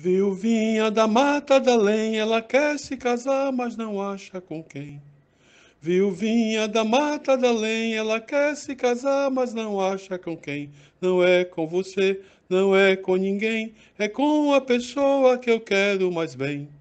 Viu vinha da mata da lenha, ela quer se casar, mas não acha com quem. Viu vinha da mata da lenha, ela quer se casar, mas não acha com quem. Não é com você, não é com ninguém, é com a pessoa que eu quero mais bem.